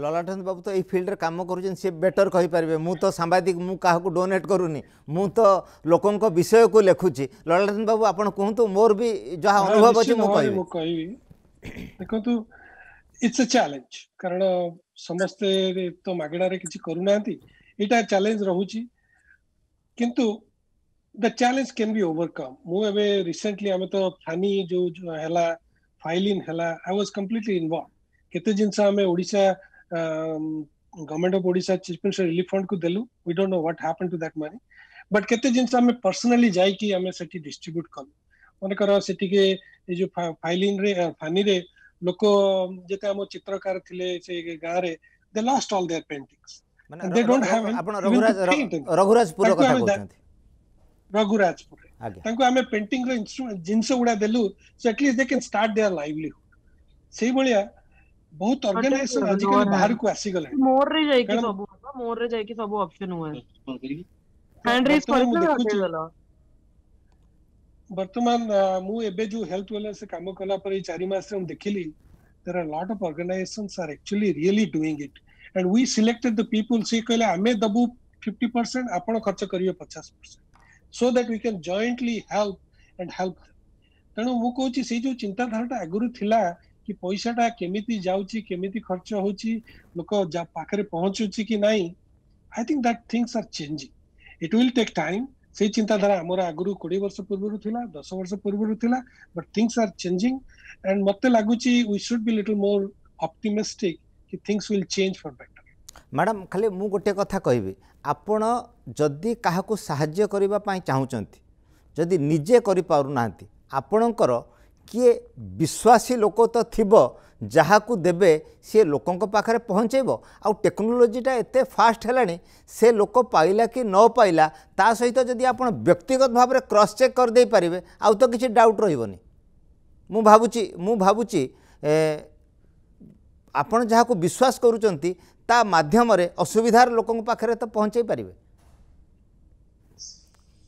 ଲଲାଟନ୍ଦ बाबू तो ये field रे काम कर better କହିପାରିବେ ମୁଁ ତ ସାମ୍ବାଦିକ ମୁଁ କାହାକୁ ଡୋନେଟ୍ କରୁନି ମୁଁ ତ ଲୋକଙ୍କ ବିଷୟକୁ ଲେଖୁଛି ଲଲାଟନ୍ଦ ବାବୁ ଆପଣ କୁହନ୍ତୁ ମୋର ବି ଯାହା ଅନୁଭବ ଅଛି ମୁଁ କହିବି ମୁଁ କହିବି ଦେଖନ୍ତୁ ଇଟ୍ସ ଏ ଚ୍ୟାଲେଞ୍ଜ କାରଣ ସମସ୍ତେ ତ ମାଗଣାରେ यहाँ चैलेंज रही किंतु the challenge can be overcome मुझे रिसेंटली आम तो फानी जो है फाइलिन है आई वाज कम्प्लीटली इनवल्व केत जिनस government of Odisha chief minister relief fund को देलु we don't know what happened to that money but केत जिनस पर्सनाली जाकि डिस्ट्रब्यूट कलु मन कर जो फाइलिन रे फानी uh, रे लोक जिते आम चित्रकार थे से गाँव रे लास्ट ऑल देयर पेंटिंग्स ମାନେ ଆପଣ ରଘୁରାଜ ରଘୁରାଜପୁର କଥା କହୁଛନ୍ତି ରଘୁରାଜପୁରରେ ତାଙ୍କୁ ଆମେ ପେଣ୍ଟିଂର ଜିନିଷ ଗୁଡା ଦେଲୁ so at least they can start their livelihood ସେଇଭଳିଆ ବହୁତ ଅର୍ଗାନାଇଜେସନ ଆଜିକାଲି ବାହାରକୁ ଆସିଗଲାଣି ମୋରରେ ଯାଇକି ସବୁ ମୋରରେ ଯାଇକି ସବୁ ଅପସନ ହୁଏ ହ୍ୟାଣ୍ଡ ରେଜ୍ କରିଦେଲ ବର୍ତ୍ତମାନ ମୁଁ ଏବେ ଯୋଉ ହେଲ୍ଥ ୱେଲନେସ୍ କାମ କଲା ପରେ ଚାରି ମାସରେ ମୁଁ ଦେଖିଲି there are lot of organisations are actually really doing it and we selected the people say kaila ame dabu 50% apano kharcha kariyo 50% so that we can jointly help and help them ତେଣୁ ମୁଁ କହୁଛି ସେଇ ଯୋଉ ଚିନ୍ତାଧାରାଟା ଆଗରୁ ଥିଲା କି ପଇସାଟା କେମିତି ଯାଉଛି କେମିତି ଖର୍ଚ୍ଚ ହଉଛି ଲୋକ ପାଖରେ ପହଞ୍ଚୁଛି କି ନାହିଁ I think that things are changing it will take time ସେଇ ଚିନ୍ତାଧାରା ଆମର ଆଗରୁ କୋଡ଼ିଏ ବର୍ଷ ପୂର୍ବରୁ ଥିଲା ଦଶ ବର୍ଷ ପୂର୍ବରୁ ଥିଲା but things are changing and ମତେ ଲାଗୁଛି we should be little more optimistic କି things will change for better madam ଖାଲି ମୁଁ ଗୋଟିଏ କଥା କହିବି ଆପଣ ଯଦି କାହାକୁ ସାହାଯ୍ୟ କରିବା ପାଇଁ ଚାହୁଁଛନ୍ତି ଯଦି ନିଜେ କରିପାରୁନାହାନ୍ତି ଆପଣଙ୍କର କିଏ ବିଶ୍ୱାସୀ ଲୋକ ତ ଥିବ ଯାହାକୁ ଦେବେ ସିଏ ଲୋକଙ୍କ ପାଖରେ ପହଞ୍ଚାଇବ ଆଉ ଟେକ୍ନୋଲୋଜିଟା ଏତେ ଫାଷ୍ଟ ହେଲାଣି ସେ ଲୋକ ପାଇଲା କି ନ ପାଇଲା ତା ସହିତ ଯଦି ଆପଣ ବ୍ୟକ୍ତିଗତ ଭାବରେ କ୍ରସ୍ ଚେକ୍ କରିଦେଇପାରିବେ ଆଉ ତ କିଛି ଡାଉଟ୍ ରହିବନି ମୁଁ ଭାବୁଛି ମୁଁ ଭାବୁଛି ଆପଣ ଯାହାକୁ ବିଶ୍ୱାସ କରୁଛନ୍ତି ତା ମାଧ୍ୟମରେ ଅସୁବିଧାର ଲୋକଙ୍କ ପାଖରେ ତ ପହଞ୍ଚାଇ ପାରିବେ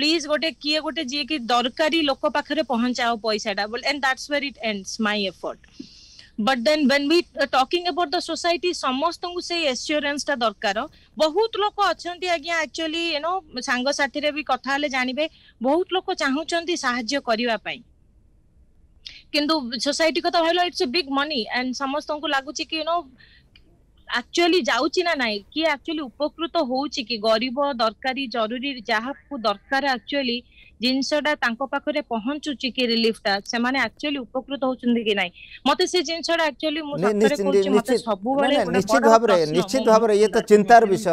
ପ୍ଲିଜ ଗୋଟେ କିଏ ଗୋଟେ ଯିଏ କି ଦରକାରୀ ଲୋକ ପାଖରେ ପହଞ୍ଚାଅ ପଇସାଟା ବୋଲେ and that's where it ends my effort but then when we talking about the society ସମସ୍ତଙ୍କୁ ସେଇ ଏସ୍ୟୁରାନ୍ସଟା ଦରକାର ବହୁତ ଲୋକ ଅଛନ୍ତି ଆଜ୍ଞା ଆକ୍ଚୁଆଲି ୟୁ ନୋ ସାଙ୍ଗସାଥିରେ ବି କଥା ହେଲେ ଜାଣିବେ ବହୁତ ଲୋକ ଚାହୁଁଛନ୍ତି ସାହାଯ୍ୟ କରିବା ପାଇଁ କିନ୍ତୁ ସୋସାଇଟି କଥା ଭାବିଲ ଇଟ୍ସ ବିଗ୍ ମନି ଆଣ୍ଡ ସମସ୍ତଙ୍କୁ ଲାଗୁଛି କି ୟୁ ନୋ ଆକ୍ଚୁଆଲି ଯାଉଛି ନା ନାଇଁ କିଏ ଆକ୍ଚୁଆଲି ଉପକୃତ ହଉଛି କି ଗରିବ ଦରକାରୀ ଜରୁରୀ ଯାହାକୁ ଦରକାର ଆକ୍ଚୁଆଲି ଜିନିଷଟା ତାଙ୍କ ପାଖରେ ପହଞ୍ଚୁଛି କି ରିଲିଫଟା ସେମାନେ ଆକ୍ଚୁଆଲି ଉପକୃତ ହଉଛନ୍ତି କି ନାଇଁ ମତେ ସେ ଜିନିଷଟା ଆକ୍ଚୁଆଲି ମୁଁ ସତରେ କହୁଛି ମତେ ସବୁବେଳେ ନିଶ୍ଚିତ ଭାବରେ ନିଶ୍ଚିତ ଭାବରେ ଇଏ ତ ଚିନ୍ତାର ବିଷୟ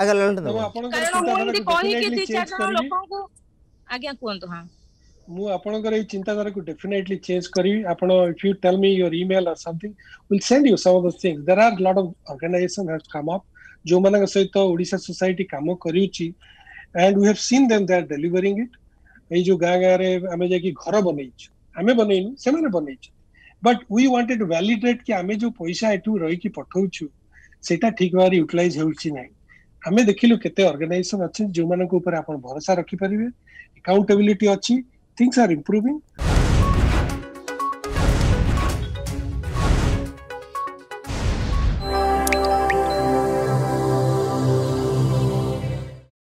ଆଜ୍ଞା କାରଣ ମୁଁ ଏମିତି କହିକି ଦି ଚାରି ଜଣ ଲୋକଙ୍କୁ ଆଜ୍ଞା କୁହନ୍ତୁ ହଁ मु आपनकर ए चिंताधारा को डेफिनेटली चेंज करी आपन if you tell me your email और something will send you some of the things there are lot of organisation has come up जो मनक सहित ओडिसा सोसाइटी काम करियु छी and we have seen them they are delivering it ए जो गांग हमे जे की घर बनेई छ हमे बनेइनु से माने बनेई छ but we wanted to validate कि हमे जो पैसा एटु रही की पठौ छु सेटा ठीक बार यूटिलाइज हो छि नै हमे देखिलु केते ऑर्गेनाइजेशन अछि जो मनक ऊपर आपन भरोसा रखि परिवे अकाउंटेबिलिटी अछि things are improving.